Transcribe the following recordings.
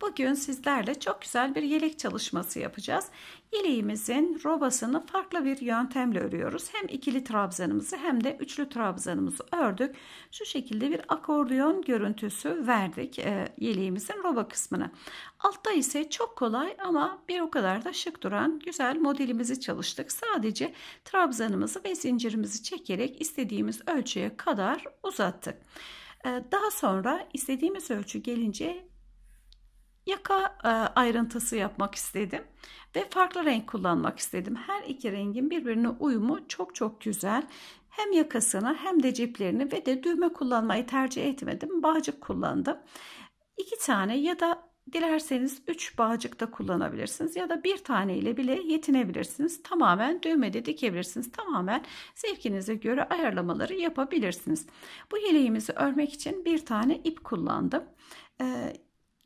Bugün sizlerle çok güzel bir yelek çalışması yapacağız. Yeleğimizin robasını farklı bir yöntemle örüyoruz. Hem ikili trabzanımızı hem de üçlü trabzanımızı ördük. Şu şekilde bir akordeon görüntüsü verdik e, yeleğimizin roba kısmına. Altta ise çok kolay ama bir o kadar da şık duran güzel modelimizi çalıştık. Sadece trabzanımızı ve zincirimizi çekerek istediğimiz ölçüye kadar uzattık. E, daha sonra istediğimiz ölçü gelince yaka e, ayrıntısı yapmak istedim ve farklı renk kullanmak istedim. Her iki rengin birbirine uyumu çok çok güzel. Hem yakasını hem de ciplerini ve de düğme kullanmayı tercih etmedim. Bağcık kullandım. İki tane ya da dilerseniz üç bağcık da kullanabilirsiniz ya da bir tane ile bile yetinebilirsiniz. Tamamen düğme de dikebilirsiniz. Tamamen zevkinize göre ayarlamaları yapabilirsiniz. Bu yeleğimizi örmek için bir tane ip kullandım. Ee,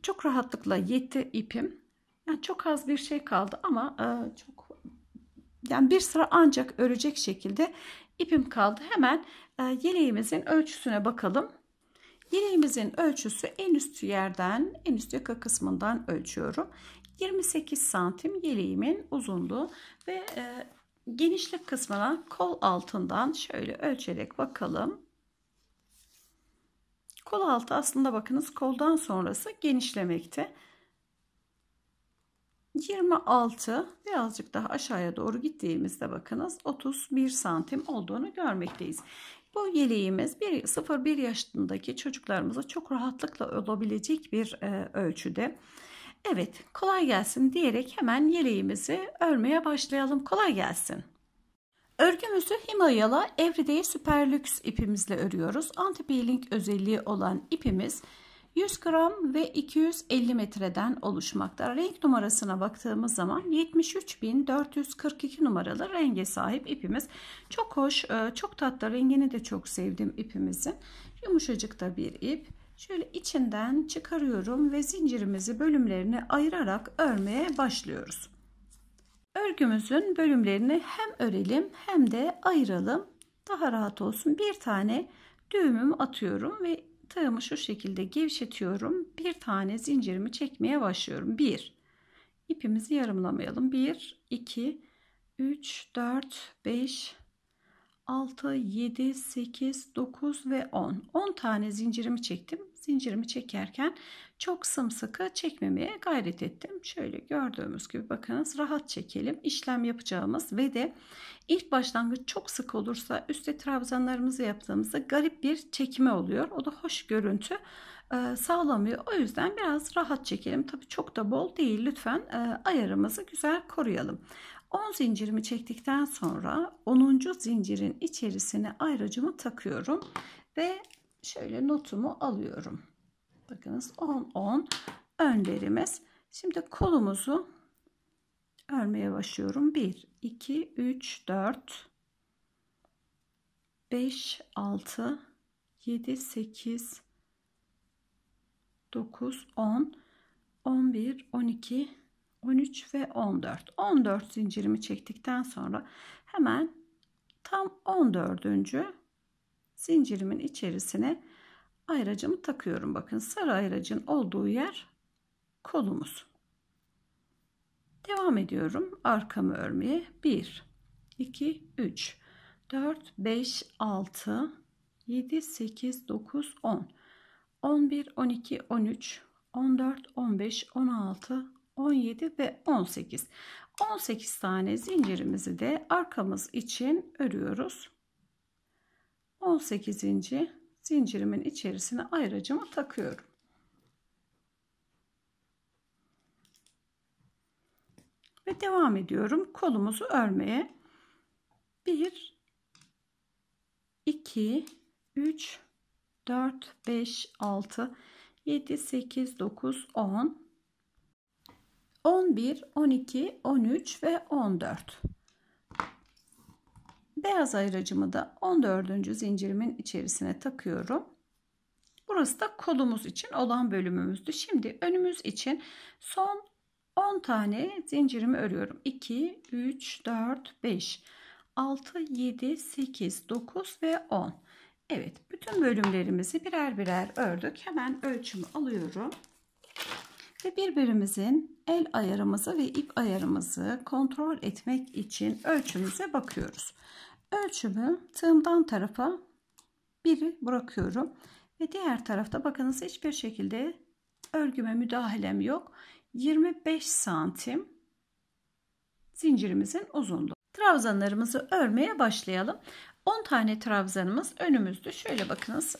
çok rahatlıkla yetti ipim. Yani çok az bir şey kaldı ama e, çok yani bir sıra ancak örecek şekilde ipim kaldı. Hemen e, yeleğimizin ölçüsüne bakalım. Yeleğimizin ölçüsü en üst yerden en üst yaka kısmından ölçüyorum. 28 santim yeleğimin uzunluğu ve e, genişlik kısmına kol altından şöyle ölçerek bakalım. Kol altı aslında bakınız koldan sonrası genişlemekte. 26 birazcık daha aşağıya doğru gittiğimizde bakınız 31 santim olduğunu görmekteyiz. Bu yeleğimiz 0-1 yaşındaki çocuklarımıza çok rahatlıkla olabilecek bir e, ölçüde. Evet kolay gelsin diyerek hemen yeleğimizi örmeye başlayalım. Kolay gelsin. Örgümüzü Himayala Everyday Super Lux ipimizle örüyoruz. Anti-peeling özelliği olan ipimiz 100 gram ve 250 metreden oluşmakta. Renk numarasına baktığımız zaman 73.442 numaralı renge sahip ipimiz. Çok hoş, e, çok tatlı. Rengini de çok sevdim ipimizin. Yumuşacık da bir ip. Şöyle içinden çıkarıyorum ve zincirimizi bölümlerine ayırarak örmeye başlıyoruz. Örgümüzün bölümlerini hem örelim hem de ayıralım. Daha rahat olsun. Bir tane düğümümü atıyorum ve tığımı şu şekilde gevşetiyorum. Bir tane zincirimi çekmeye başlıyorum. Bir, İpimizi yarımlamayalım. 1, 2, 3, 4, 5, 6, 7, 8, 9 ve 10. 10 tane zincirimi çektim. Zincirimi çekerken çok sımsıkı çekmemeye gayret ettim. Şöyle gördüğümüz gibi bakınız rahat çekelim. İşlem yapacağımız ve de ilk başlangıç çok sık olursa üstte trabzanlarımızı yaptığımızda garip bir çekime oluyor. O da hoş görüntü e, sağlamıyor. O yüzden biraz rahat çekelim. Tabi çok da bol değil. Lütfen e, ayarımızı güzel koruyalım. 10 zincirimi çektikten sonra 10. zincirin içerisine ayracımı takıyorum ve şöyle notumu alıyorum. Bakınız 10 10 önlerimiz. Şimdi kolumuzu örmeye başlıyorum. 1 2 3 4 5 6 7 8 9 10 11 12 13 ve 14. 14 zincirimi çektikten sonra hemen tam 14. zincirimin içerisine ayracımı takıyorum. Bakın sarı ayracın olduğu yer kolumuz. Devam ediyorum arkamı örmeye. 1 2 3 4 5 6 7 8 9 10 11 12 13 14 15 16 17 ve 18. 18 tane zincirimizi de arkamız için örüyoruz. 18. zincirimin içerisine ayracımı takıyorum. Ve devam ediyorum kolumuzu örmeye. 1 2 3 4 5 6 7 8 9 10 11, 12, 13 ve 14. Beyaz ayıracımı da 14. zincirimin içerisine takıyorum. Burası da kolumuz için olan bölümümüzdü. Şimdi önümüz için son 10 tane zincirimi örüyorum. 2, 3, 4, 5, 6, 7, 8, 9 ve 10. Evet bütün bölümlerimizi birer birer ördük. Hemen ölçümü alıyorum ve birbirimizin el ayarımızı ve ip ayarımızı kontrol etmek için ölçümüze bakıyoruz. Ölçümü tığımdan tarafa biri bırakıyorum ve diğer tarafta bakınız hiçbir şekilde örgüme müdahalem yok. 25 santim zincirimizin uzunluğu. Trabzanlarımızı örmeye başlayalım. 10 tane trabzanımız önümüzde. Şöyle bakınız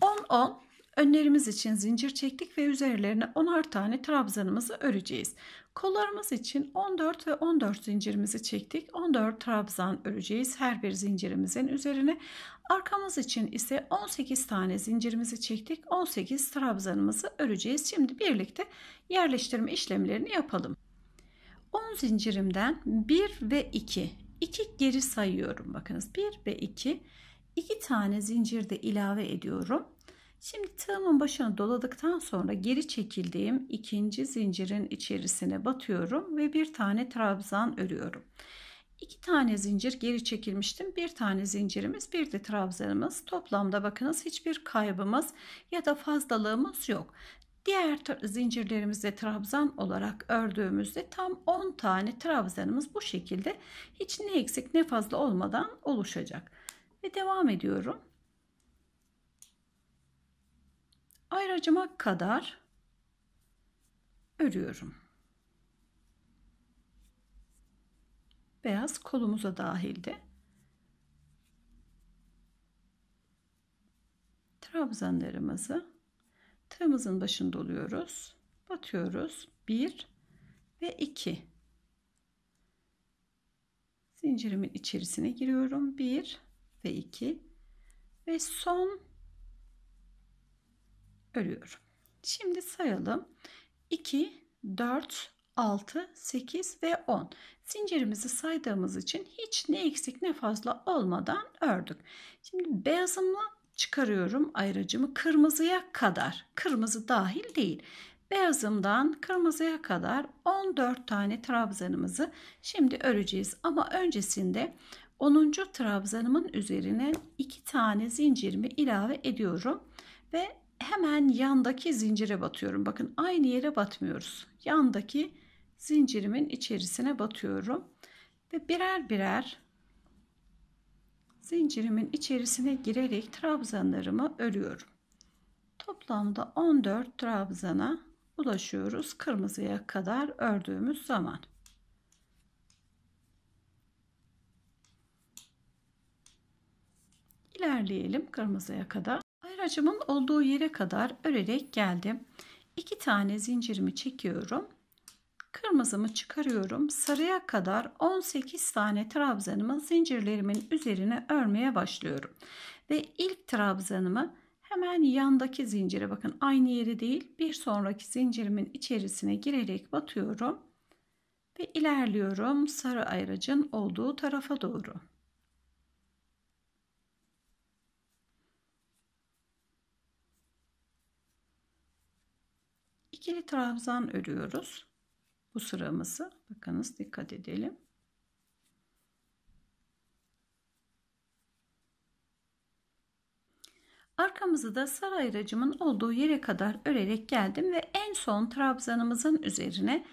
10-10 Önlerimiz için zincir çektik ve üzerlerine 10'ar tane trabzanımızı öreceğiz. Kollarımız için 14 ve 14 zincirimizi çektik. 14 trabzan öreceğiz her bir zincirimizin üzerine. Arkamız için ise 18 tane zincirimizi çektik. 18 trabzanımızı öreceğiz. Şimdi birlikte yerleştirme işlemlerini yapalım. 10 zincirimden 1 ve 2. 2 geri sayıyorum bakınız. 1 ve 2. 2 tane zincirde ilave ediyorum. Şimdi tığımın başını doladıktan sonra geri çekildiğim ikinci zincirin içerisine batıyorum ve bir tane trabzan örüyorum. İki tane zincir geri çekilmiştim. Bir tane zincirimiz bir de trabzanımız. Toplamda bakınız hiçbir kaybımız ya da fazlalığımız yok. Diğer zincirlerimizde trabzan olarak ördüğümüzde tam 10 tane trabzanımız bu şekilde hiç ne eksik ne fazla olmadan oluşacak. Ve devam ediyorum. ayracıma kadar örüyorum. Beyaz kolumuza dahildi. trabzanlarımızı tığımızın başında oluyoruz. Batıyoruz. 1 ve 2. Zincirimin içerisine giriyorum. 1 ve 2 ve son örüyorum. Şimdi sayalım. 2, 4, 6, 8 ve 10. Zincirimizi saydığımız için hiç ne eksik ne fazla olmadan ördük. Şimdi beyazımı çıkarıyorum ayracımı kırmızıya kadar. Kırmızı dahil değil. Beyazımdan kırmızıya kadar 14 tane trabzanımızı şimdi öreceğiz. Ama öncesinde 10. trabzanımın üzerine 2 tane zincirimi ilave ediyorum ve hemen yandaki zincire batıyorum. Bakın aynı yere batmıyoruz. Yandaki zincirimin içerisine batıyorum ve birer birer zincirimin içerisine girerek trabzanlarımı örüyorum. Toplamda 14 trabzana ulaşıyoruz kırmızıya kadar ördüğümüz zaman. İlerleyelim kırmızıya kadar. Tırnacımın olduğu yere kadar örerek geldim. İki tane zincirimi çekiyorum. Kırmızımı çıkarıyorum. Sarıya kadar 18 tane trabzanımı zincirlerimin üzerine örmeye başlıyorum. Ve ilk trabzanımı hemen yandaki zincire bakın aynı yeri değil bir sonraki zincirimin içerisine girerek batıyorum ve ilerliyorum sarı ayracın olduğu tarafa doğru. İkili trabzan örüyoruz bu sıramızı bakınız dikkat edelim arkamızı da ayracımın olduğu yere kadar örerek geldim ve en son trabzanımızın üzerine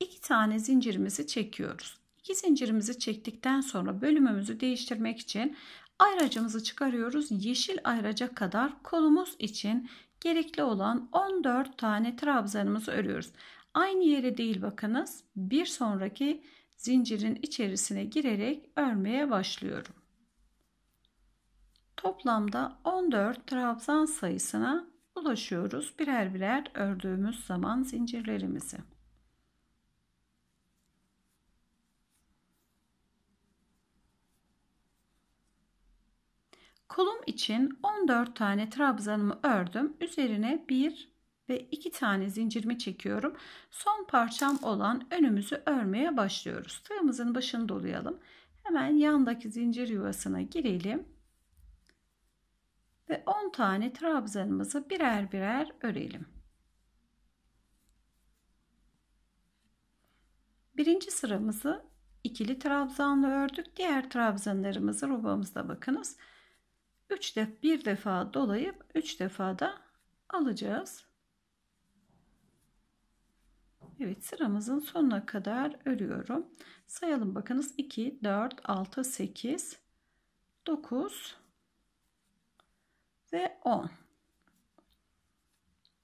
iki tane zincirimizi çekiyoruz iki zincirimizi çektikten sonra bölümümüzü değiştirmek için ayracımızı çıkarıyoruz yeşil ayraca kadar kolumuz için gerekli olan 14 tane trabzanımızı örüyoruz. Aynı yere değil bakınız bir sonraki zincirin içerisine girerek örmeye başlıyorum. Toplamda 14 trabzan sayısına ulaşıyoruz birer birer ördüğümüz zaman zincirlerimizi. Kolum için 14 tane trabzanımı ördüm. Üzerine 1 ve 2 tane zincirimi çekiyorum. Son parçam olan önümüzü örmeye başlıyoruz. Tığımızın başını dolayalım. Hemen yandaki zincir yuvasına girelim. Ve 10 tane trabzanımızı birer birer örelim. Birinci sıramızı ikili trabzanla ördük. Diğer trabzanlarımızı rubamızda bakınız. 3 def bir defa dolayıp 3 defa da alacağız. Evet sıramızın sonuna kadar örüyorum. Sayalım bakınız 2 4 6 8 9 ve 10.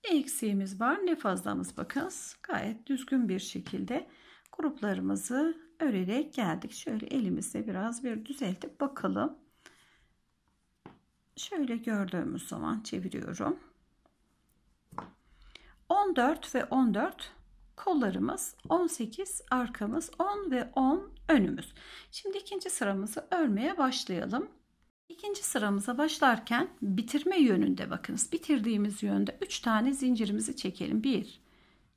Ne eksiğimiz var ne fazlamız bakınız. Gayet düzgün bir şekilde gruplarımızı örerek geldik. Şöyle elimizle biraz bir düzeltip bakalım şöyle gördüğümüz zaman çeviriyorum. 14 ve 14 kollarımız, 18 arkamız, 10 ve 10 önümüz. Şimdi ikinci sıramızı örmeye başlayalım. İkinci sıramıza başlarken bitirme yönünde bakınız. Bitirdiğimiz yönde 3 tane zincirimizi çekelim. 1,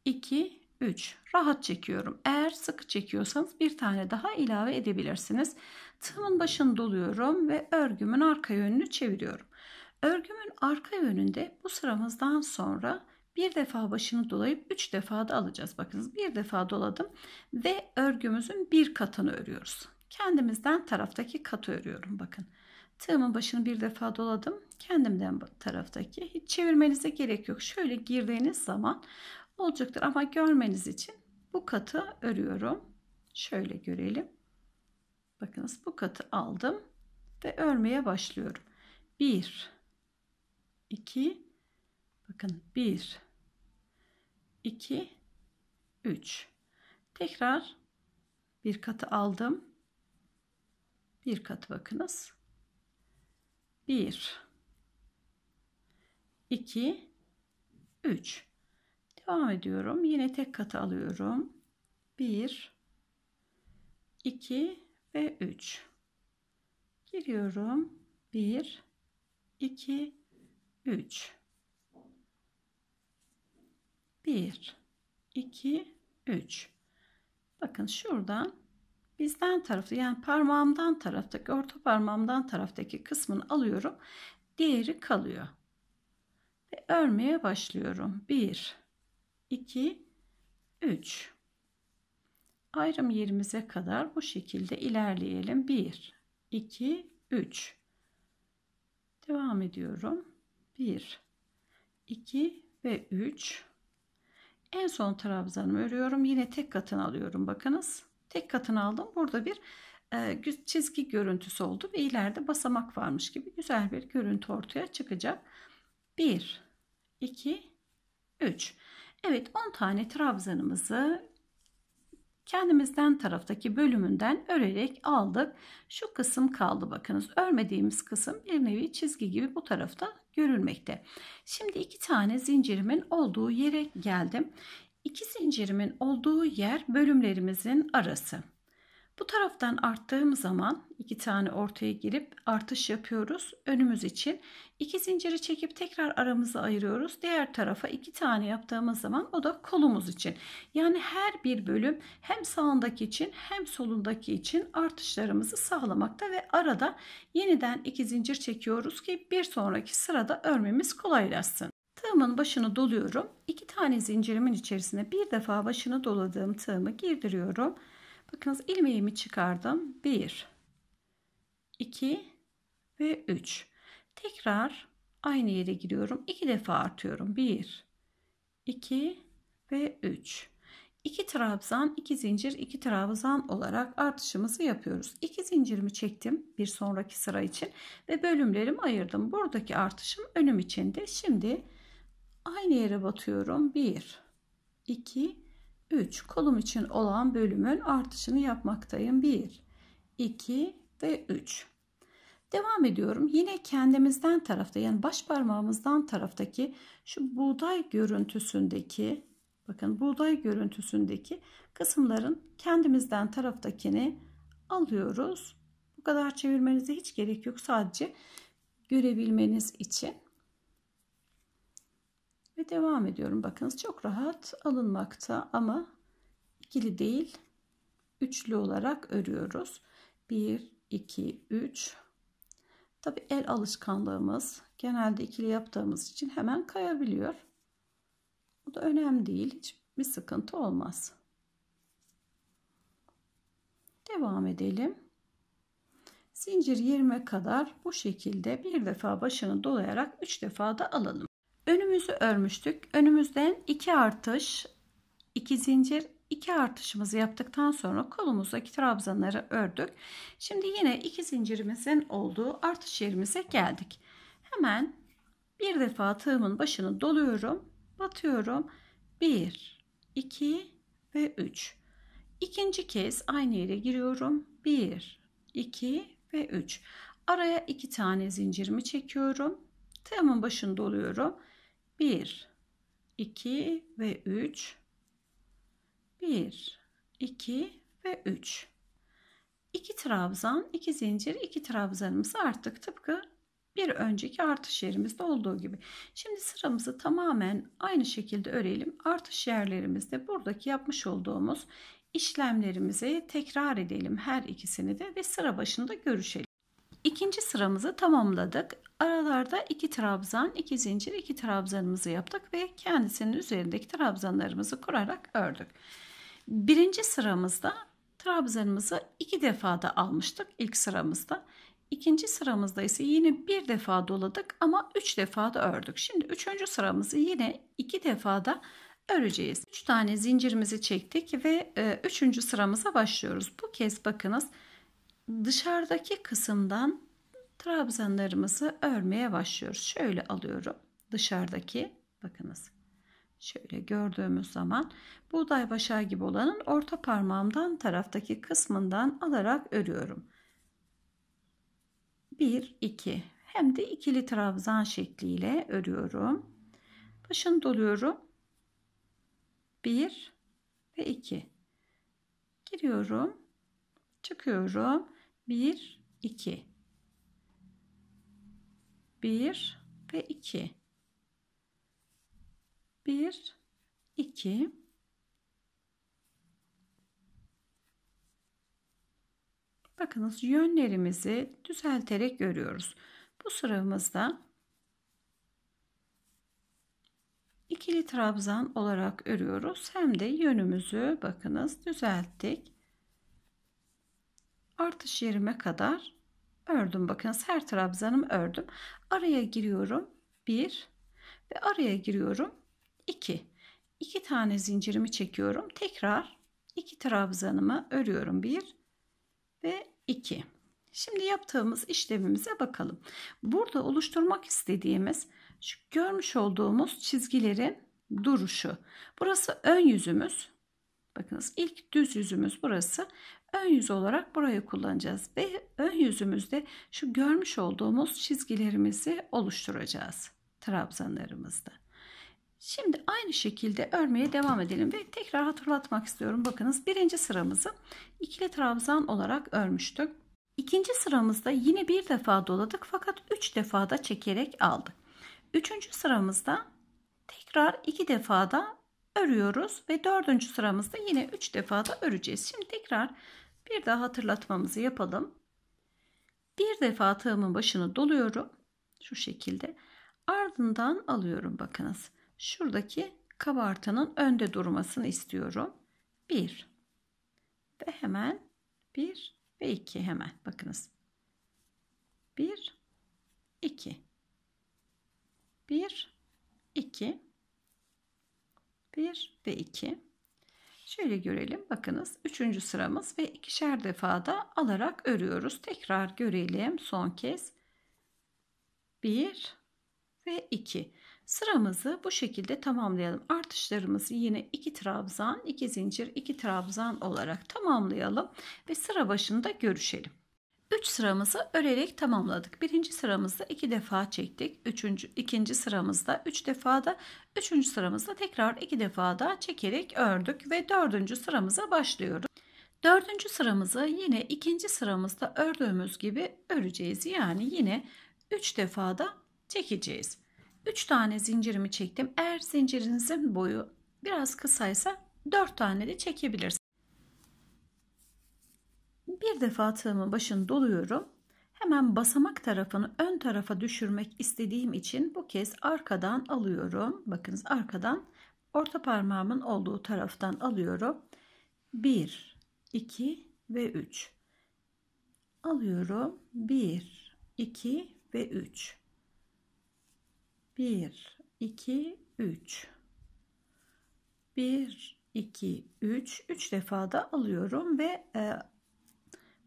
2, 3. Rahat çekiyorum. Eğer sıkı çekiyorsanız bir tane daha ilave edebilirsiniz. Tığımın başını doluyorum ve örgümün arka yönünü çeviriyorum. Örgümün arka yönünde bu sıramızdan sonra bir defa başını dolayıp üç defa da alacağız. Bakınız bir defa doladım ve örgümüzün bir katını örüyoruz. Kendimizden taraftaki katı örüyorum bakın. Tığımın başını bir defa doladım. Kendimden taraftaki. Hiç çevirmenize gerek yok. Şöyle girdiğiniz zaman olacaktır ama görmeniz için bu katı örüyorum. Şöyle görelim. Bakınız bu katı aldım ve örmeye başlıyorum. 1 2 bakın 1 2 3 tekrar bir katı aldım. Bir katı bakınız. 1 2 3 devam ediyorum. Yine tek katı alıyorum. 1 2 ve 3 giriyorum 1 2 3 1 2 3 bakın şuradan bizden tarafı yani parmağımdan taraftaki orta parmağımdan taraftaki kısmını alıyorum diğeri kalıyor ve örmeye başlıyorum 1 2 3 ayrım yerimize kadar bu şekilde ilerleyelim. 1, 2, 3. Devam ediyorum. 1, 2 ve 3. En son trabzanımı örüyorum. Yine tek katını alıyorum. Bakınız. Tek katını aldım. Burada bir e, çizgi görüntüsü oldu ve ileride basamak varmış gibi güzel bir görüntü ortaya çıkacak. 1, 2, 3. Evet 10 tane trabzanımızı kendimizden taraftaki bölümünden örerek aldık. Şu kısım kaldı bakınız. Örmediğimiz kısım bir nevi çizgi gibi bu tarafta görülmekte. Şimdi iki tane zincirimin olduğu yere geldim. İki zincirimin olduğu yer bölümlerimizin arası. Bu taraftan arttığım zaman iki tane ortaya girip artış yapıyoruz önümüz için. iki zinciri çekip tekrar aramızı ayırıyoruz. Diğer tarafa iki tane yaptığımız zaman o da kolumuz için. Yani her bir bölüm hem sağındaki için hem solundaki için artışlarımızı sağlamakta ve arada yeniden iki zincir çekiyoruz ki bir sonraki sırada örmemiz kolaylaşsın. Tığımın başını doluyorum. iki tane zincirimin içerisine bir defa başını doladığım tığımı girdiriyorum Bakınız ilmeğimi çıkardım. 1 2 ve 3. Tekrar aynı yere giriyorum. 2 defa artıyorum. 1 2 ve 3. 2 trabzan, 2 zincir, 2 trabzan olarak artışımızı yapıyoruz. 2 zincirimi çektim bir sonraki sıra için ve bölümlerimi ayırdım. Buradaki artışım önüm içinde. Şimdi aynı yere batıyorum. 1 2 3 kolum için olan bölümün artışını yapmaktayım. 1, 2 ve 3. Devam ediyorum. Yine kendimizden tarafta yani baş parmağımızdan taraftaki şu buğday görüntüsündeki bakın buğday görüntüsündeki kısımların kendimizden taraftakini alıyoruz. Bu kadar çevirmenize hiç gerek yok. Sadece görebilmeniz için. Ve devam ediyorum. Bakınız çok rahat alınmakta ama ikili değil üçlü olarak örüyoruz. 1, 2, 3. Tabi el alışkanlığımız genelde ikili yaptığımız için hemen kayabiliyor. Bu da önemli değil. Hiçbir sıkıntı olmaz. Devam edelim. Zincir 20 kadar bu şekilde bir defa başını dolayarak 3 defa da alalım. Önümüzü örmüştük. Önümüzden 2 artış, 2 zincir, 2 artışımızı yaptıktan sonra kolumuzdaki trabzanları ördük. Şimdi yine 2 zincirimizin olduğu artış yerimize geldik. Hemen bir defa tığımın başını doluyorum, batıyorum. 1, 2 ve 3. İkinci kez aynı yere giriyorum. 1, 2 ve 3. Araya 2 tane zincirimi çekiyorum. Tığımın başını doluyorum. 1 2 ve 3 1 2 ve 3 2 trabzan 2 zincir 2 trabzanımız artık tıpkı bir önceki artış yerimizde olduğu gibi. Şimdi sıramızı tamamen aynı şekilde örelim. Artış yerlerimizde buradaki yapmış olduğumuz işlemlerimizi tekrar edelim her ikisini de ve sıra başında görüşelim. İkinci sıramızı tamamladık. Aralarda iki trabzan, iki zincir, iki trabzanımızı yaptık ve kendisinin üzerindeki trabzanlarımızı kurarak ördük. Birinci sıramızda trabzanımızı iki defa da almıştık ilk sıramızda. İkinci sıramızda ise yine bir defa doladık ama üç defa da ördük. Şimdi üçüncü sıramızı yine iki defa da öreceğiz. Üç tane zincirimizi çektik ve e, üçüncü sıramıza başlıyoruz. Bu kez bakınız dışarıdaki kısımdan trabzanlarımızı örmeye başlıyoruz. Şöyle alıyorum dışarıdaki bakınız. Şöyle gördüğümüz zaman buğday başağı gibi olanın orta parmağımdan taraftaki kısmından alarak örüyorum. 1 2 hem de ikili trabzan şekliyle örüyorum. Başını doluyorum. 1 ve 2 giriyorum. Çıkıyorum. 1 2 1 ve 2 1 2 Bakınız yönlerimizi düzelterek görüyoruz. Bu sıramızda ikili trabzan olarak örüyoruz. Hem de yönümüzü bakınız düzelttik. Artış yerime kadar ördüm bakınız her trabzanım ördüm araya giriyorum 1 ve araya giriyorum 2 2 tane zincirimi çekiyorum tekrar 2 trabzanımı örüyorum 1 ve 2 şimdi yaptığımız işlemimize bakalım burada oluşturmak istediğimiz şu görmüş olduğumuz çizgilerin duruşu burası ön yüzümüz bakınız ilk düz yüzümüz burası ön yüz olarak burayı kullanacağız ve ön yüzümüzde şu görmüş olduğumuz çizgilerimizi oluşturacağız trabzanlarımızda. Şimdi aynı şekilde örmeye devam edelim ve tekrar hatırlatmak istiyorum. Bakınız birinci sıramızı ikili trabzan olarak örmüştük. İkinci sıramızda yine bir defa doladık fakat üç defa da çekerek aldık. Üçüncü sıramızda tekrar iki defa da örüyoruz ve dördüncü sıramızda yine üç defa da öreceğiz. Şimdi tekrar bir daha hatırlatmamızı yapalım. Bir defa tığımın başını doluyorum. Şu şekilde. Ardından alıyorum bakınız. Şuradaki kabartanın önde durmasını istiyorum. 1 ve hemen 1 ve 2 hemen bakınız. 1 2 1 2 1 ve 2 Şöyle görelim. Bakınız 3. sıramız ve ikişer defa da alarak örüyoruz. Tekrar görelim son kez. 1 ve 2. Sıramızı bu şekilde tamamlayalım. Artışlarımızı yine 2 trabzan, 2 zincir, 2 trabzan olarak tamamlayalım ve sıra başında görüşelim. 3 sıramızı örerek tamamladık. 1. sıramızda 2 defa çektik. Üçüncü, ikinci sıramızda 3 defa da 3. sıramızda tekrar 2 defa da çekerek ördük ve 4. sıramıza başlıyoruz. 4. sıramızı yine 2. sıramızda ördüğümüz gibi öreceğiz. Yani yine 3 defa da çekeceğiz. 3 tane zincirimi çektim. Eğer zincirinizin boyu biraz kısaysa 4 tane de çekebilirsiniz. Bir defa tığımın başını doluyorum. Hemen basamak tarafını ön tarafa düşürmek istediğim için bu kez arkadan alıyorum. Bakınız arkadan orta parmağımın olduğu taraftan alıyorum. 1, 2 ve 3. Alıyorum. 1, 2 ve 3. 1, 2, 3. 1, 2, 3. 3 defa da alıyorum ve e,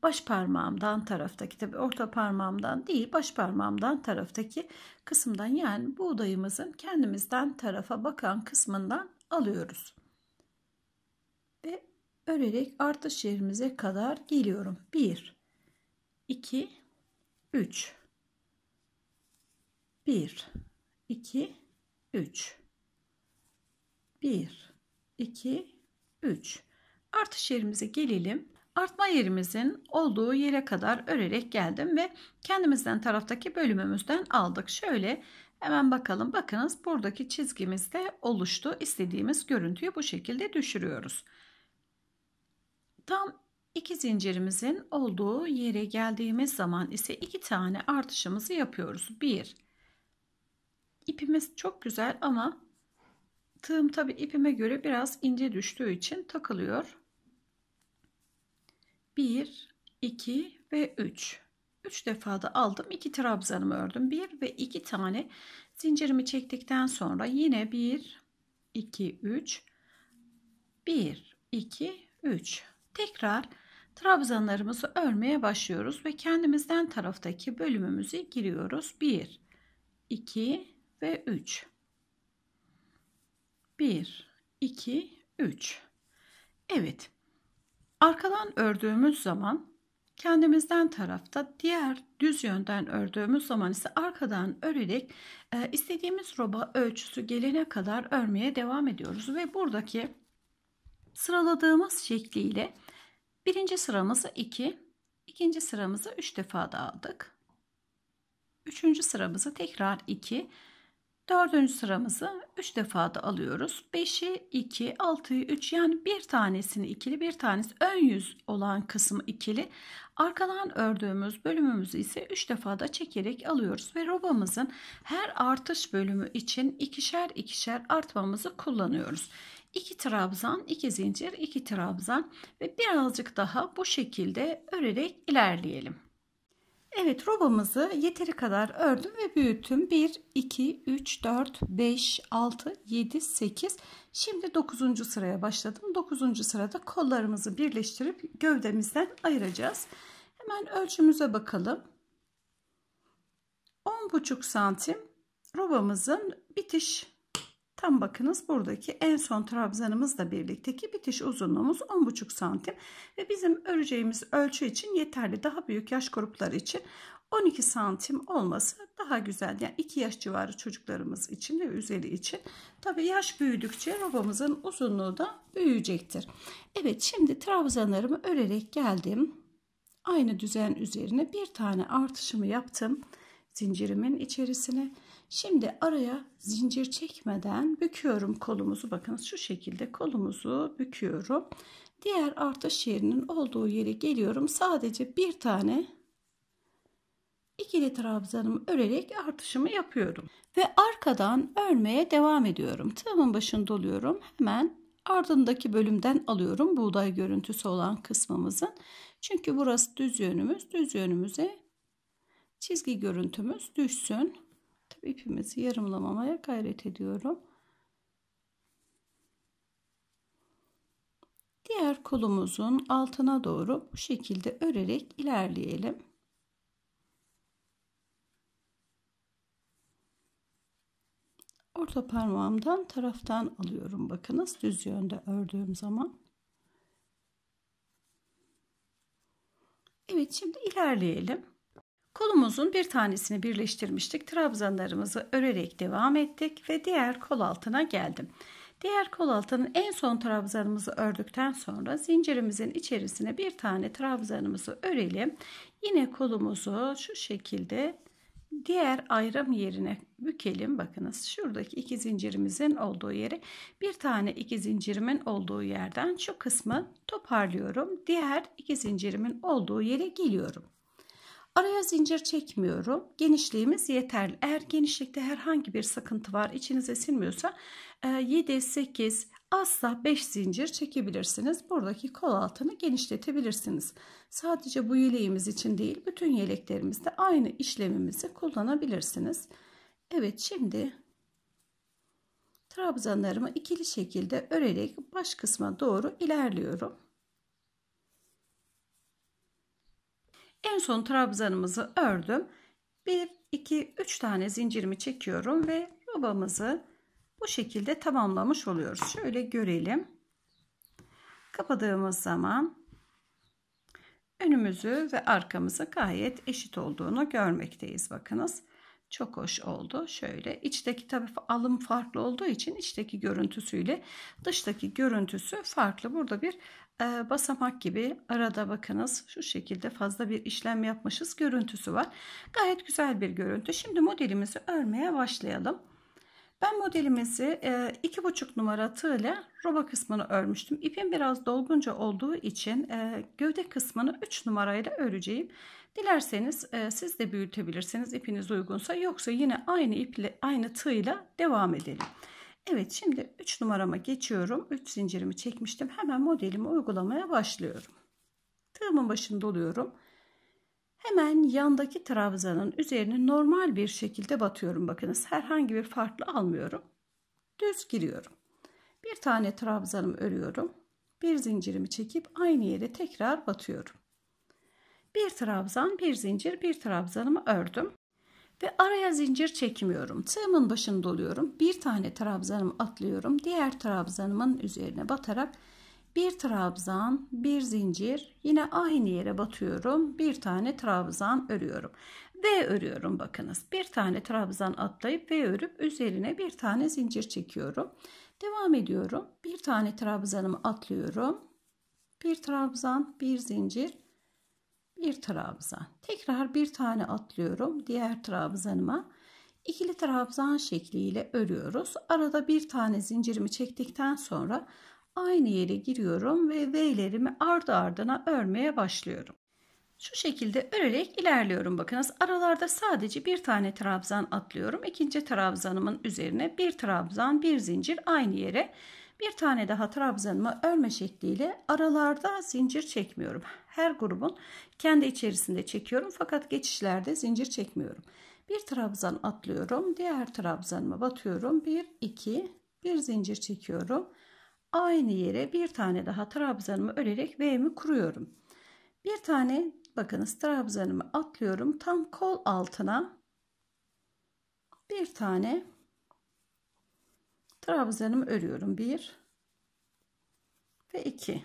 baş parmağımdan taraftaki tabi orta parmağımdan değil baş parmağımdan taraftaki kısımdan yani buğdayımızın kendimizden tarafa bakan kısmından alıyoruz. Ve örerek artış yerimize kadar geliyorum. 1 2 3 1 2 3 1 2 3 artış yerimize gelelim artma yerimizin olduğu yere kadar örerek geldim ve kendimizden taraftaki bölümümüzden aldık. Şöyle hemen bakalım. Bakınız buradaki çizgimizde oluştu. İstediğimiz görüntüyü bu şekilde düşürüyoruz. Tam iki zincirimizin olduğu yere geldiğimiz zaman ise iki tane artışımızı yapıyoruz. Bir, ipimiz çok güzel ama tığım tabi ipime göre biraz ince düştüğü için takılıyor. 1, 2 ve 3. 3 defa da aldım. 2 trabzanımı ördüm. 1 ve 2 tane zincirimi çektikten sonra yine 1, 2, 3, 1, 2, 3. Tekrar trabzanlarımızı örmeye başlıyoruz ve kendimizden taraftaki bölümümüzü giriyoruz. 1, 2 ve 3. 1, 2, 3. Evet. Arkadan ördüğümüz zaman kendimizden tarafta diğer düz yönden ördüğümüz zaman ise arkadan örerek e, istediğimiz roba ölçüsü gelene kadar örmeye devam ediyoruz ve buradaki sıraladığımız şekliyle birinci sıramızı 2 iki, ikinci sıramızı 3 defa dağıldık üçüncü sıramızı tekrar 2 Dördüncü sıramızı 3 defa da alıyoruz. 5'i 2, 6'yı 3 yani bir tanesini ikili bir tanesi ön yüz olan kısmı ikili. Arkadan ördüğümüz bölümümüzü ise 3 defa da çekerek alıyoruz ve robamızın her artış bölümü için ikişer ikişer artmamızı kullanıyoruz. 2 trabzan, 2 zincir, 2 trabzan ve birazcık daha bu şekilde örerek ilerleyelim. Evet robamızı yeteri kadar ördüm ve büyüttüm. 1, 2, 3, 4, 5, 6, 7, 8. Şimdi 9. sıraya başladım. 9. sırada kollarımızı birleştirip gövdemizden ayıracağız. Hemen ölçümüze bakalım. 10,5 santim robamızın bitiş Tam bakınız buradaki en son trabzanımızla birlikteki bitiş uzunluğumuz 10,5 santim ve bizim öreceğimiz ölçü için yeterli daha büyük yaş grupları için 12 santim olması daha güzel. Yani 2 yaş civarı çocuklarımız için ve üzeri için. Tabi yaş büyüdükçe robamızın uzunluğu da büyüyecektir. Evet şimdi trabzanlarımı örerek geldim. Aynı düzen üzerine bir tane artışımı yaptım zincirimin içerisine. Şimdi araya zincir çekmeden büküyorum kolumuzu. Bakınız şu şekilde kolumuzu büküyorum. Diğer artış yerinin olduğu yere geliyorum. Sadece bir tane ikili trabzanımı örerek artışımı yapıyorum. Ve arkadan örmeye devam ediyorum. Tığımın başını doluyorum. Hemen ardındaki bölümden alıyorum buğday görüntüsü olan kısmımızın. Çünkü burası düz yönümüz. Düz yönümüze çizgi görüntümüz düşsün. Tabii ipimizi yarımlamamaya gayret ediyorum. Diğer kolumuzun altına doğru bu şekilde örerek ilerleyelim. Orta parmağımdan taraftan alıyorum. Bakınız düz yönde ördüğüm zaman. Evet şimdi ilerleyelim. Kolumuzun bir tanesini birleştirmiştik. Trabzanlarımızı örerek devam ettik ve diğer kol altına geldim. Diğer kol altının en son trabzanımızı ördükten sonra zincirimizin içerisine bir tane trabzanımızı örelim. Yine kolumuzu şu şekilde diğer ayrım yerine bükelim. Bakınız şuradaki iki zincirimizin olduğu yeri, bir tane iki zincirimin olduğu yerden şu kısmı toparlıyorum. Diğer iki zincirimin olduğu yere geliyorum. Araya zincir çekmiyorum. Genişliğimiz yeterli. Eğer genişlikte herhangi bir sıkıntı var içinize sinmiyorsa 7, e, 8 asla 5 zincir çekebilirsiniz. Buradaki kol altını genişletebilirsiniz. Sadece bu yeleğimiz için değil bütün yeleklerimizde aynı işlemimizi kullanabilirsiniz. Evet şimdi trabzanlarımı ikili şekilde örerek baş kısma doğru ilerliyorum. En son trabzanımızı ördüm. 1, 2, 3 tane zincirimi çekiyorum ve robamızı bu şekilde tamamlamış oluyoruz. Şöyle görelim. Kapadığımız zaman önümüzü ve arkamızı gayet eşit olduğunu görmekteyiz. Bakınız çok hoş oldu. Şöyle içteki tabi alım farklı olduğu için içteki görüntüsüyle dıştaki görüntüsü farklı. Burada bir basamak gibi arada bakınız şu şekilde fazla bir işlem yapmışız görüntüsü var. Gayet güzel bir görüntü. Şimdi modelimizi örmeye başlayalım. Ben modelimizi iki buçuk numara tığ ile roba kısmını örmüştüm. İpim biraz dolgunca olduğu için gövde kısmını 3 numarayla öreceğim. Dilerseniz siz de büyütebilirsiniz ipiniz uygunsa. Yoksa yine aynı iple aynı tığ ile devam edelim. Evet şimdi 3 numarama geçiyorum. 3 zincirimi çekmiştim. Hemen modelimi uygulamaya başlıyorum. Tığımın başını doluyorum. Hemen yandaki trabzanın üzerine normal bir şekilde batıyorum. Bakınız herhangi bir farklı almıyorum. Düz giriyorum. Bir tane trabzanımı örüyorum. Bir zincirimi çekip aynı yere tekrar batıyorum. Bir trabzan, bir zincir, bir trabzanımı ördüm. Ve araya zincir çekmiyorum. Tığımın başını doluyorum. Bir tane trabzanımı atlıyorum. Diğer trabzanımın üzerine batarak bir trabzan, bir zincir, yine aynı yere batıyorum. Bir tane trabzan örüyorum. V örüyorum bakınız. Bir tane trabzan atlayıp V örüp üzerine bir tane zincir çekiyorum. Devam ediyorum. Bir tane trabzanımı atlıyorum. Bir trabzan, bir zincir bir trabzan. Tekrar bir tane atlıyorum diğer trabzanıma. İkili trabzan şekliyle örüyoruz. Arada bir tane zincirimi çektikten sonra aynı yere giriyorum ve V'lerimi ardı ardına örmeye başlıyorum. Şu şekilde örerek ilerliyorum. Bakınız aralarda sadece bir tane trabzan atlıyorum. İkinci trabzanımın üzerine bir trabzan, bir zincir aynı yere bir tane daha trabzanımı örme şekliyle aralarda zincir çekmiyorum her grubun kendi içerisinde çekiyorum fakat geçişlerde zincir çekmiyorum. Bir trabzan atlıyorum. Diğer trabzanıma batıyorum. 1 2 bir zincir çekiyorum. Aynı yere bir tane daha trabzanımı örerek V'mi kuruyorum. Bir tane bakınız trabzanımı atlıyorum. Tam kol altına bir tane trabzanımı örüyorum. 1 ve 2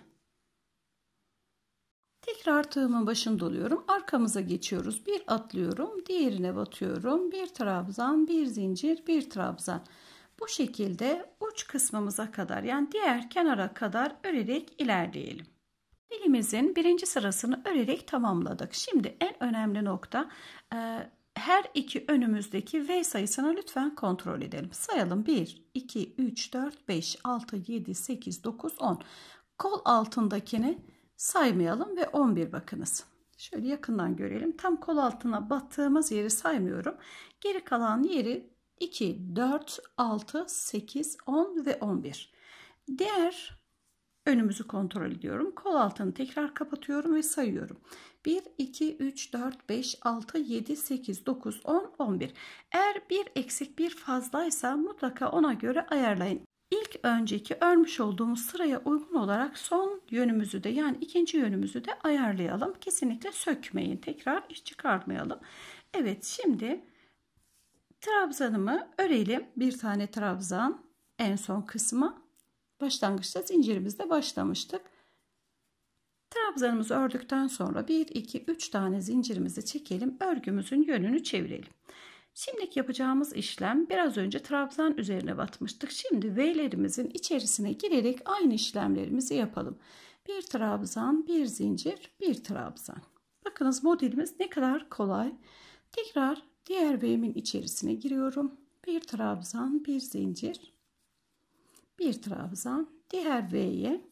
Tekrar tığımın başını doluyorum. Arkamıza geçiyoruz. Bir atlıyorum. Diğerine batıyorum. Bir trabzan, bir zincir, bir trabzan. Bu şekilde uç kısmımıza kadar yani diğer kenara kadar örerek ilerleyelim. Dilimizin birinci sırasını örerek tamamladık. Şimdi en önemli nokta e, her iki önümüzdeki V sayısını lütfen kontrol edelim. Sayalım 1, 2, 3, 4, 5, 6, 7, 8, 9, 10. Kol altındakini saymayalım ve 11 bakınız. Şöyle yakından görelim. Tam kol altına battığımız yeri saymıyorum. Geri kalan yeri 2, 4, 6, 8, 10 ve 11. Diğer önümüzü kontrol ediyorum. Kol altını tekrar kapatıyorum ve sayıyorum. 1, 2, 3, 4, 5, 6, 7, 8, 9, 10, 11. Eğer bir eksik bir fazlaysa mutlaka ona göre ayarlayın ilk önceki örmüş olduğumuz sıraya uygun olarak son yönümüzü de yani ikinci yönümüzü de ayarlayalım. Kesinlikle sökmeyin. Tekrar iş çıkartmayalım. Evet şimdi trabzanımı örelim. Bir tane trabzan en son kısma. Başlangıçta zincirimizde başlamıştık. Trabzanımızı ördükten sonra 1 2 3 tane zincirimizi çekelim. Örgümüzün yönünü çevirelim. Şimdilik yapacağımız işlem biraz önce trabzan üzerine batmıştık. Şimdi V'lerimizin içerisine girerek aynı işlemlerimizi yapalım. Bir trabzan, bir zincir, bir trabzan. Bakınız modelimiz ne kadar kolay. Tekrar diğer V'min içerisine giriyorum. Bir trabzan, bir zincir, bir trabzan, diğer V'ye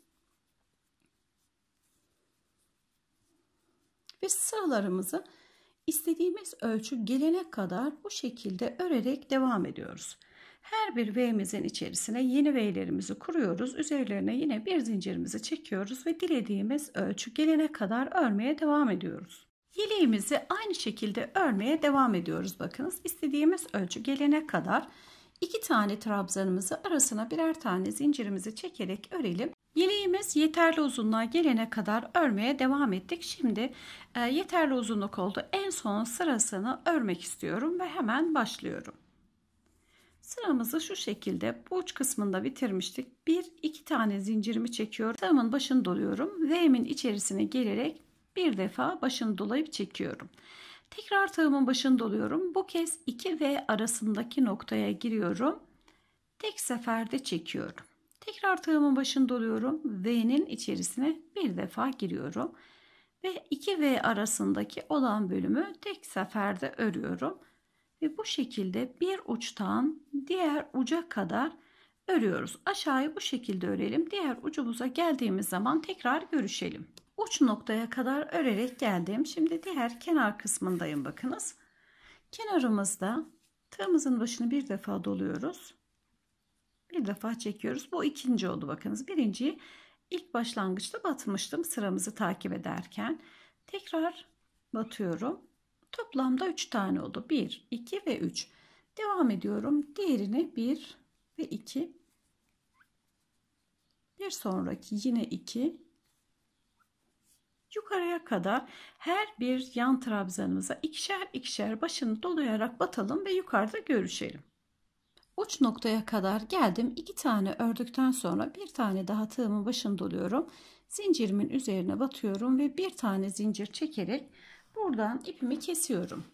ve sıralarımızı İstediğimiz ölçü gelene kadar bu şekilde örerek devam ediyoruz. Her bir V'mizin içerisine yeni V'lerimizi kuruyoruz. Üzerlerine yine bir zincirimizi çekiyoruz ve dilediğimiz ölçü gelene kadar örmeye devam ediyoruz. Yeleğimizi aynı şekilde örmeye devam ediyoruz. Bakınız istediğimiz ölçü gelene kadar İki tane trabzanımızı arasına birer tane zincirimizi çekerek örelim. Yeleğimiz yeterli uzunluğa gelene kadar örmeye devam ettik. Şimdi e, yeterli uzunluk oldu. En son sırasını örmek istiyorum ve hemen başlıyorum. Sıramızı şu şekilde bu uç kısmında bitirmiştik. Bir iki tane zincirimi çekiyorum. Sıramın başını doluyorum. V'min içerisine gelerek bir defa başını dolayıp çekiyorum. Tekrar tığımın başında oluyorum. Bu kez 2 ve arasındaki noktaya giriyorum. Tek seferde çekiyorum. Tekrar tığımın başında oluyorum. V'nin içerisine bir defa giriyorum. Ve 2 V arasındaki olan bölümü tek seferde örüyorum. Ve bu şekilde bir uçtan diğer uca kadar örüyoruz. Aşağıyı bu şekilde örelim. Diğer ucumuza geldiğimiz zaman tekrar görüşelim uç noktaya kadar örerek geldim. Şimdi diğer kenar kısmındayım bakınız. Kenarımızda tığımızın başını bir defa doluyoruz. Bir defa çekiyoruz. Bu ikinci oldu bakınız. Birinciyi ilk başlangıçta batmıştım sıramızı takip ederken. Tekrar batıyorum. Toplamda 3 tane oldu. 1, 2 ve 3. Devam ediyorum. Diğerine 1 ve 2. Bir sonraki yine 2 yukarıya kadar her bir yan trabzanımıza ikişer ikişer başını dolayarak batalım ve yukarıda görüşelim. Uç noktaya kadar geldim. İki tane ördükten sonra bir tane daha tığımın başını doluyorum. Zincirimin üzerine batıyorum ve bir tane zincir çekerek buradan ipimi kesiyorum.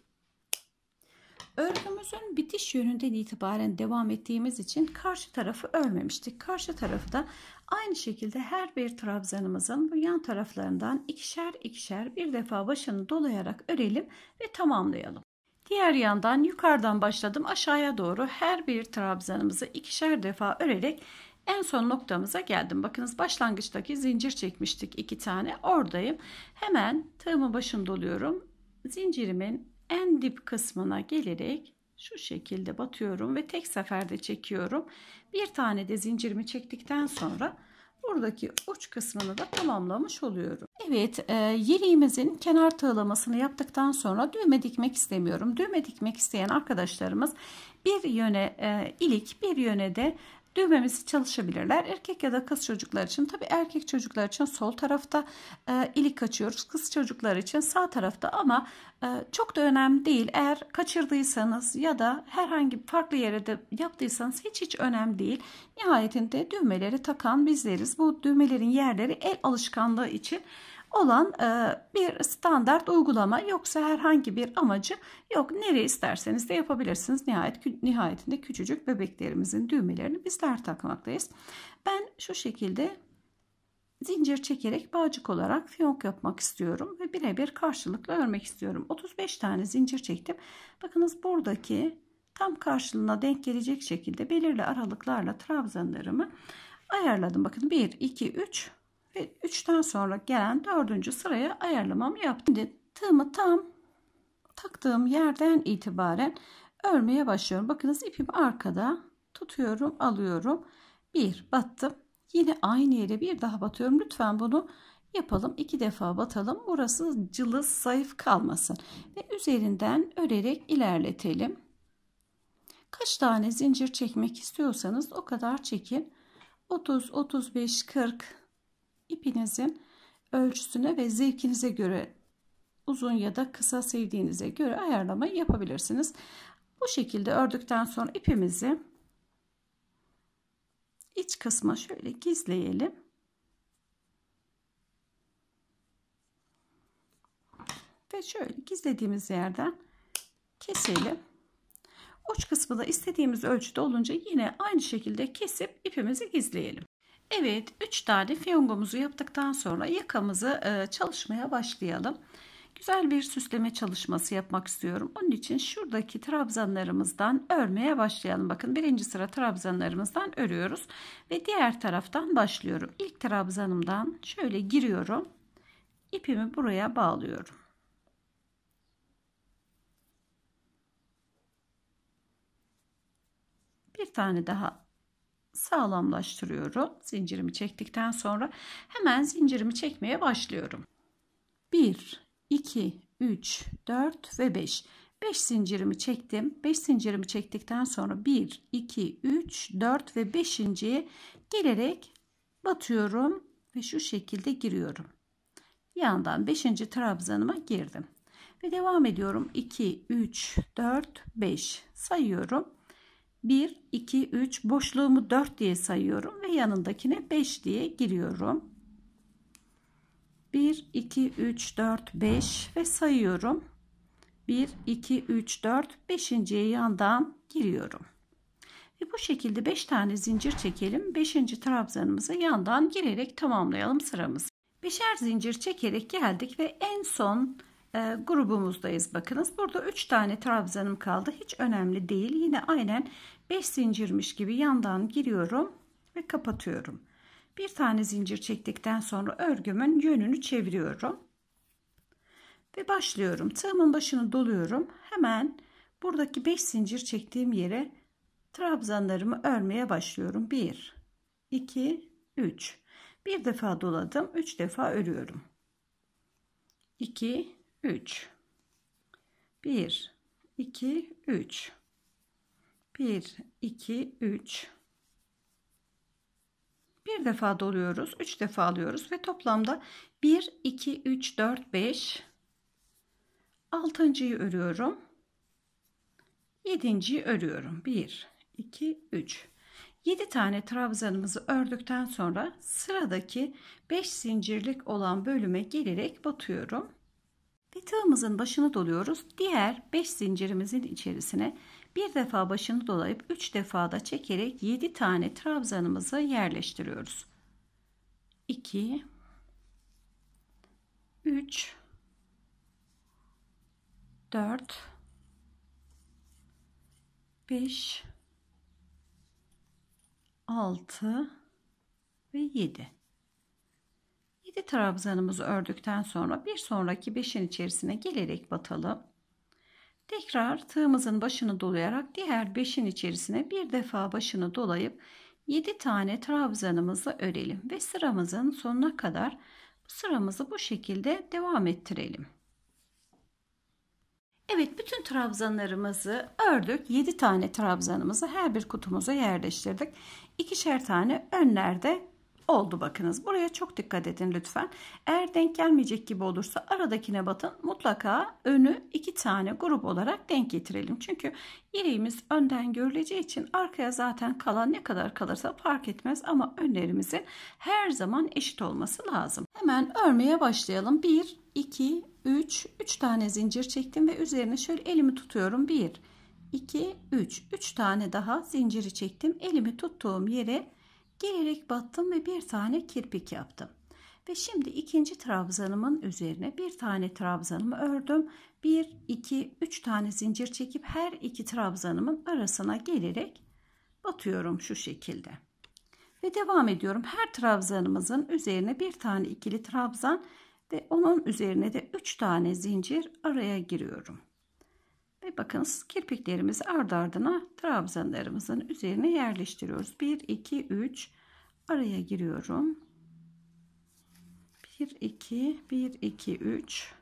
Örgümüzün bitiş yönünden itibaren devam ettiğimiz için karşı tarafı örmemiştik. Karşı tarafı da aynı şekilde her bir trabzanımızın bu yan taraflarından ikişer ikişer bir defa başını dolayarak örelim ve tamamlayalım. Diğer yandan yukarıdan başladım aşağıya doğru her bir trabzanımızı ikişer defa örerek en son noktamıza geldim. Bakınız başlangıçtaki zincir çekmiştik iki tane oradayım. Hemen tığımın başını doluyorum. Zincirimin en dip kısmına gelerek şu şekilde batıyorum ve tek seferde çekiyorum. Bir tane de zincirimi çektikten sonra buradaki uç kısmını da tamamlamış oluyorum. Evet e, yeleğimizin kenar tığlamasını yaptıktan sonra düğme dikmek istemiyorum. Düğme dikmek isteyen arkadaşlarımız bir yöne e, ilik bir yöne de düğmemizi çalışabilirler. Erkek ya da kız çocuklar için tabi erkek çocuklar için sol tarafta e, ilik açıyoruz. Kız çocuklar için sağ tarafta ama e, çok da önemli değil. Eğer kaçırdıysanız ya da herhangi farklı yere de yaptıysanız hiç hiç önemli değil. Nihayetinde düğmeleri takan bizleriz. Bu düğmelerin yerleri el alışkanlığı için olan e, bir standart uygulama yoksa herhangi bir amacı yok. Nereye isterseniz de yapabilirsiniz. Nihayet nihayetinde küçücük bebeklerimizin düğmelerini bizler takmaktayız. Ben şu şekilde zincir çekerek bağcık olarak fiyonk yapmak istiyorum ve birebir karşılıklı örmek istiyorum. 35 tane zincir çektim. Bakınız buradaki tam karşılığına denk gelecek şekilde belirli aralıklarla trabzanlarımı ayarladım. Bakın 1 2 3 ve 3'ten sonra gelen 4. sıraya ayarlamamı yaptım. Şimdi tığımı tam taktığım yerden itibaren örmeye başlıyorum. Bakınız ipimi arkada tutuyorum, alıyorum. 1 battım. Yine aynı yere bir daha batıyorum. Lütfen bunu yapalım. 2 defa batalım. Burası cılız, zayıf kalmasın. Ve üzerinden örerek ilerletelim. Kaç tane zincir çekmek istiyorsanız o kadar çekin. 30, 35, 40 ipinizin ölçüsüne ve zevkinize göre uzun ya da kısa sevdiğinize göre ayarlama yapabilirsiniz. Bu şekilde ördükten sonra ipimizi iç kısma şöyle gizleyelim. Ve şöyle gizlediğimiz yerden keselim. Uç kısmı da istediğimiz ölçüde olunca yine aynı şekilde kesip ipimizi gizleyelim. Evet 3 tane fiyongumuzu yaptıktan sonra yakamızı e, çalışmaya başlayalım. Güzel bir süsleme çalışması yapmak istiyorum. Onun için şuradaki trabzanlarımızdan örmeye başlayalım. Bakın birinci sıra trabzanlarımızdan örüyoruz. Ve diğer taraftan başlıyorum. İlk trabzanımdan şöyle giriyorum. İpimi buraya bağlıyorum. Bir tane daha sağlamlaştırıyorum. Zincirimi çektikten sonra hemen zincirimi çekmeye başlıyorum. 1, 2, 3, 4 ve 5. 5 zincirimi çektim. 5 zincirimi çektikten sonra 1, 2, 3, 4 ve 5. gelerek batıyorum ve şu şekilde giriyorum. Yandan 5. trabzanıma girdim. Ve devam ediyorum. 2, 3, 4, 5 sayıyorum. 1, 2, 3 boşluğumu 4 diye sayıyorum ve yanındakine 5 diye giriyorum. 1, 2, 3, 4, 5 ve sayıyorum. 1, 2, 3, 4, 5. yandan giriyorum. Ve bu şekilde 5 tane zincir çekelim. 5. trabzanımıza yandan girerek tamamlayalım sıramızı. Beşer zincir çekerek geldik ve en son e, grubumuzdayız bakınız. Burada 3 tane trabzanım kaldı. Hiç önemli değil. Yine aynen 5 zincirmiş gibi yandan giriyorum ve kapatıyorum. Bir tane zincir çektikten sonra örgümün yönünü çeviriyorum. Ve başlıyorum. Tığımın başını doluyorum. Hemen buradaki 5 zincir çektiğim yere trabzanlarımı örmeye başlıyorum. 1, 2, 3. Bir defa doladım. 3 defa örüyorum. 2, 3 1 2 3 1 2 3 bir defa doluyoruz 3 defa alıyoruz ve toplamda 1 2 3 4 5 altıncıyı örüyorum yedinciyi örüyorum 1 2 3 7 tane trabzanımızı ördükten sonra sıradaki 5 zincirlik olan bölüme gelerek batıyorum tığımızın başını doluyoruz. Diğer 5 zincirimizin içerisine bir defa başını dolayıp 3 defa da çekerek 7 tane trabzanımızı yerleştiriyoruz. 2 3 4 5 6 ve 7 7 trabzanımızı ördükten sonra bir sonraki beşin içerisine gelerek batalım. Tekrar tığımızın başını dolayarak diğer beşin içerisine bir defa başını dolayıp 7 tane trabzanımızı örelim ve sıramızın sonuna kadar bu sıramızı bu şekilde devam ettirelim. Evet bütün trabzanlarımızı ördük. 7 tane trabzanımızı her bir kutumuza yerleştirdik. İkişer tane önlerde oldu bakınız. Buraya çok dikkat edin lütfen. Eğer denk gelmeyecek gibi olursa aradakine batın. Mutlaka önü iki tane grup olarak denk getirelim. Çünkü yeleğimiz önden görüleceği için arkaya zaten kalan ne kadar kalırsa fark etmez ama önlerimizin her zaman eşit olması lazım. Hemen örmeye başlayalım. 1 2 3 3 tane zincir çektim ve üzerine şöyle elimi tutuyorum. 1 2 3 3 tane daha zinciri çektim. Elimi tuttuğum yere Gelerek battım ve bir tane kirpik yaptım. Ve şimdi ikinci trabzanımın üzerine bir tane trabzanımı ördüm. 1, 2, 3 tane zincir çekip her iki trabzanımın arasına gelerek batıyorum şu şekilde. Ve devam ediyorum. Her trabzanımızın üzerine bir tane ikili trabzan ve onun üzerine de 3 tane zincir araya giriyorum. Ve bakın kirpiklerimizi ardı ardına trabzanlarımızın üzerine yerleştiriyoruz. 1, 2, 3 araya giriyorum. 1, 2, 1, 2, 3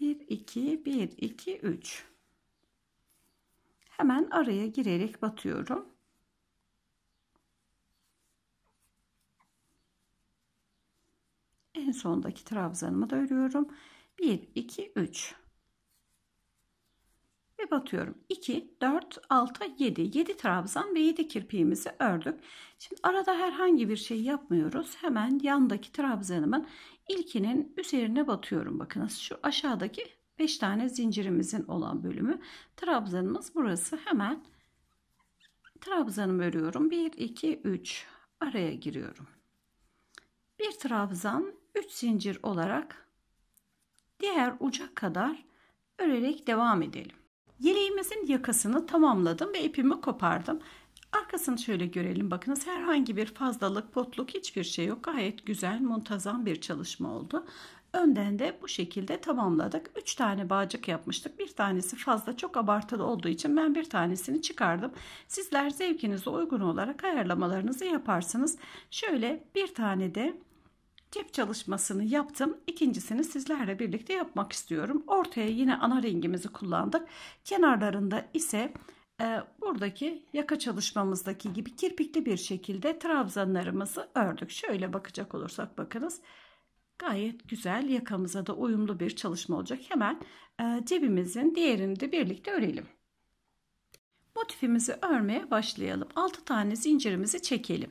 1, 2, 1, 2, 3 Hemen araya girerek batıyorum. En sondaki trabzanımı da örüyorum. 1, 2, 3 ve batıyorum. 2, 4, 6, 7. 7 trabzan ve 7 kirpiğimizi ördük. Şimdi arada herhangi bir şey yapmıyoruz. Hemen yandaki trabzanımın ilkinin üzerine batıyorum. Bakınız şu aşağıdaki 5 tane zincirimizin olan bölümü. Trabzanımız burası. Hemen trabzanımı örüyorum. 1, 2, 3 araya giriyorum. Bir trabzan 3 zincir olarak diğer uca kadar örerek devam edelim. Yeleğimizin yakasını tamamladım ve ipimi kopardım. Arkasını şöyle görelim. Bakınız herhangi bir fazlalık, potluk hiçbir şey yok. Gayet güzel, muntazam bir çalışma oldu. Önden de bu şekilde tamamladık. 3 tane bağcık yapmıştık. Bir tanesi fazla çok abartılı olduğu için ben bir tanesini çıkardım. Sizler zevkinize uygun olarak ayarlamalarınızı yaparsınız. Şöyle bir tane de Cep çalışmasını yaptım. İkincisini sizlerle birlikte yapmak istiyorum. Ortaya yine ana rengimizi kullandık. Kenarlarında ise e, buradaki yaka çalışmamızdaki gibi kirpikli bir şekilde trabzanlarımızı ördük. Şöyle bakacak olursak bakınız gayet güzel yakamıza da uyumlu bir çalışma olacak. Hemen e, cebimizin diğerini de birlikte örelim. Motifimizi örmeye başlayalım. 6 tane zincirimizi çekelim.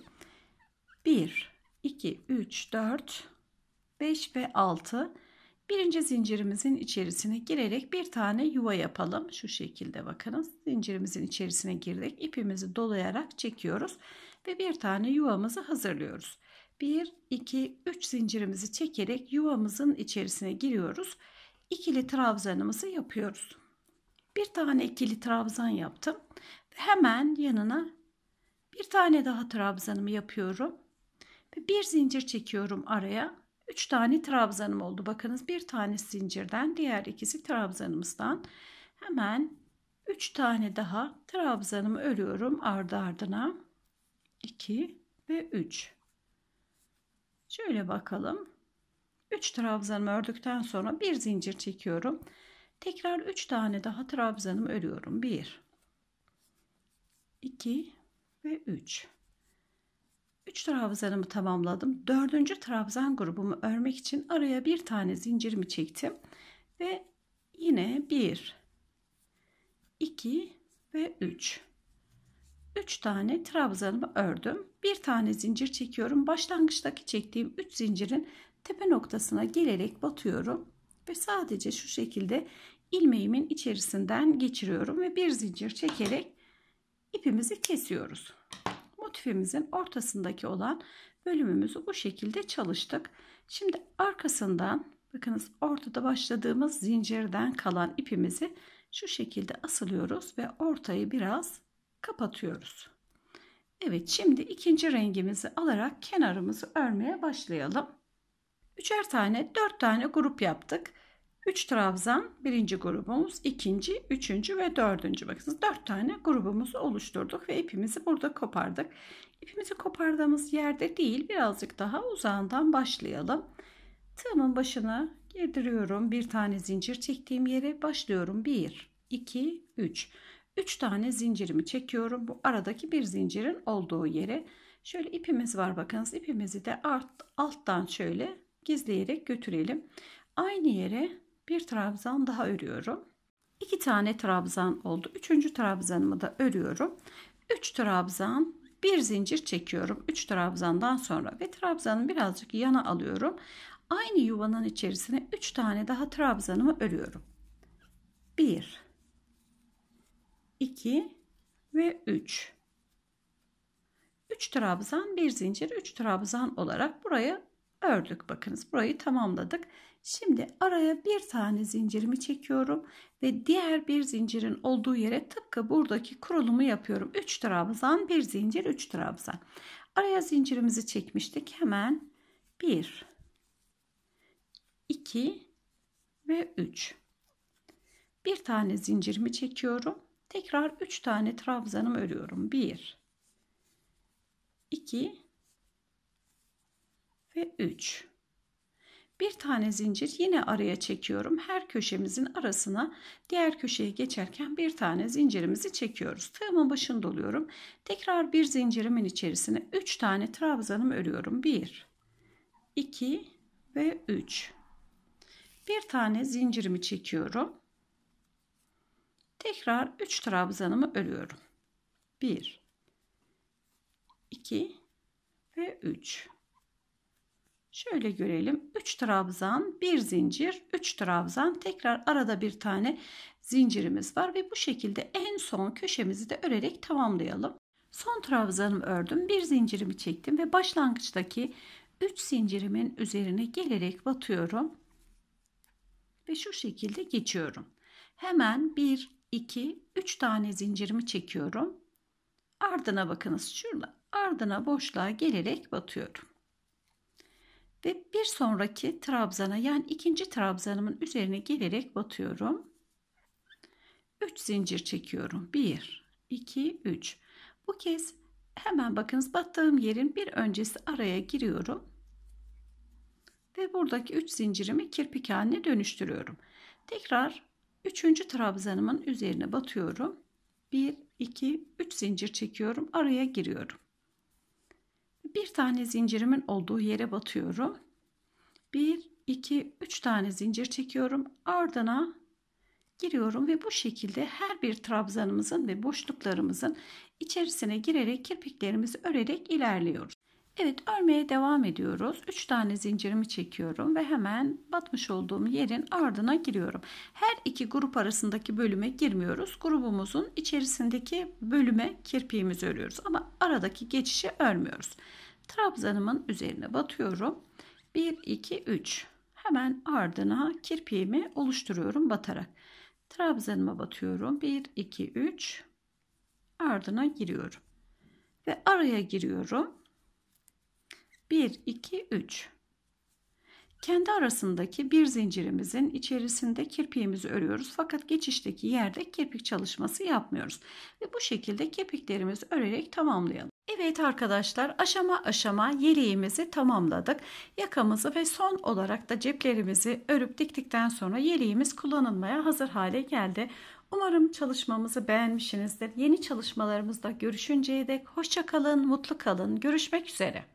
1 2, 3, 4, 5 ve 6 birinci zincirimizin içerisine girerek bir tane yuva yapalım. Şu şekilde bakınız. Zincirimizin içerisine girdik. İpimizi dolayarak çekiyoruz ve bir tane yuvamızı hazırlıyoruz. 1, 2, 3 zincirimizi çekerek yuvamızın içerisine giriyoruz. İkili trabzanımızı yapıyoruz. Bir tane ikili trabzan yaptım. Hemen yanına bir tane daha trabzanımı yapıyorum. Bir zincir çekiyorum araya. 3 tane trabzanım oldu. Bakınız bir tane zincirden diğer ikisi trabzanımızdan. Hemen 3 tane daha trabzanımı örüyorum ardı ardına. 2 ve 3. Şöyle bakalım. 3 trabzanımı ördükten sonra bir zincir çekiyorum. Tekrar 3 tane daha trabzanımı örüyorum. 1 2 ve 3. 3 trabzanımı tamamladım. 4. trabzan grubumu örmek için araya bir tane zincirimi çektim. Ve yine 1, 2 ve 3. 3 tane trabzanımı ördüm. Bir tane zincir çekiyorum. Başlangıçtaki çektiğim 3 zincirin tepe noktasına gelerek batıyorum. Ve sadece şu şekilde ilmeğimin içerisinden geçiriyorum. Ve bir zincir çekerek ipimizi kesiyoruz motifimizin ortasındaki olan bölümümüzü bu şekilde çalıştık. Şimdi arkasından bakınız ortada başladığımız zincirden kalan ipimizi şu şekilde asılıyoruz ve ortayı biraz kapatıyoruz. Evet şimdi ikinci rengimizi alarak kenarımızı örmeye başlayalım. Üçer tane dört tane grup yaptık. 3 trabzan birinci grubumuz, ikinci, üçüncü ve dördüncü. Bakınız dört tane grubumuzu oluşturduk ve ipimizi burada kopardık. İpimizi kopardığımız yerde değil birazcık daha uzağından başlayalım. Tığımın başına girdiriyorum. Bir tane zincir çektiğim yere başlıyorum. 1, 2, 3. 3 tane zincirimi çekiyorum. Bu aradaki bir zincirin olduğu yere. Şöyle ipimiz var bakınız. İpimizi de alt, alttan şöyle gizleyerek götürelim. Aynı yere bir trabzan daha örüyorum. 2 tane trabzan oldu. Üçüncü trabzanımı da örüyorum. 3 trabzan bir zincir çekiyorum. 3 trabzandan sonra ve trabzanı birazcık yana alıyorum. Aynı yuvanın içerisine 3 tane daha trabzanımı örüyorum. 1 2 ve 3 3 trabzan bir zincir 3 trabzan olarak buraya ördük bakınız burayı tamamladık Şimdi araya bir tane zincirimi çekiyorum ve diğer bir zincirin olduğu yere tıpkı buradaki kurulumu yapıyorum. 3 trabzan, bir zincir, 3 trabzan. Araya zincirimizi çekmiştik. Hemen 1 2 ve 3. Bir tane zincirimi çekiyorum. Tekrar 3 tane trabzanımı örüyorum. 1 2 ve 3. Bir tane zincir yine araya çekiyorum. Her köşemizin arasına diğer köşeye geçerken bir tane zincirimizi çekiyoruz. Tığımın başını doluyorum. Tekrar bir zincirimin içerisine 3 tane trabzanımı örüyorum. 1, 2 ve 3. Bir tane zincirimi çekiyorum. Tekrar 3 trabzanımı örüyorum. 1, 2 ve 3. Şöyle görelim. 3 trabzan, 1 zincir, 3 trabzan. Tekrar arada bir tane zincirimiz var ve bu şekilde en son köşemizi de örerek tamamlayalım. Son trabzanımı ördüm. Bir zincirimi çektim ve başlangıçtaki 3 zincirimin üzerine gelerek batıyorum. Ve şu şekilde geçiyorum. Hemen 1, 2, 3 tane zincirimi çekiyorum. Ardına bakınız şurada. Ardına boşluğa gelerek batıyorum. Ve bir sonraki trabzana yani ikinci trabzanımın üzerine gelerek batıyorum. 3 zincir çekiyorum. 1, 2, 3. Bu kez hemen bakınız battığım yerin bir öncesi araya giriyorum. Ve buradaki 3 zincirimi kirpik haline dönüştürüyorum. Tekrar 3. trabzanımın üzerine batıyorum. 1, 2, 3 zincir çekiyorum. Araya giriyorum bir tane zincirimin olduğu yere batıyorum. 1, 2, 3 tane zincir çekiyorum. Ardına giriyorum ve bu şekilde her bir trabzanımızın ve boşluklarımızın içerisine girerek kirpiklerimizi örerek ilerliyoruz. Evet örmeye devam ediyoruz. 3 tane zincirimi çekiyorum ve hemen batmış olduğum yerin ardına giriyorum. Her iki grup arasındaki bölüme girmiyoruz. Grubumuzun içerisindeki bölüme kirpiğimizi örüyoruz ama aradaki geçişi örmüyoruz. Trabzanımın üzerine batıyorum. 1, 2, 3. Hemen ardına kirpiğimi oluşturuyorum batarak. Trabzanıma batıyorum. 1, 2, 3. Ardına giriyorum. Ve araya giriyorum. 1, 2, 3. Kendi arasındaki bir zincirimizin içerisinde kirpiğimizi örüyoruz. Fakat geçişteki yerde kirpik çalışması yapmıyoruz. Ve bu şekilde kirpiklerimizi örerek tamamlayalım. Evet arkadaşlar aşama aşama yeleğimizi tamamladık. Yakamızı ve son olarak da ceplerimizi örüp diktikten sonra yeleğimiz kullanılmaya hazır hale geldi. Umarım çalışmamızı beğenmişsinizdir. Yeni çalışmalarımızda görüşünceye dek hoşça kalın, mutlu kalın. Görüşmek üzere.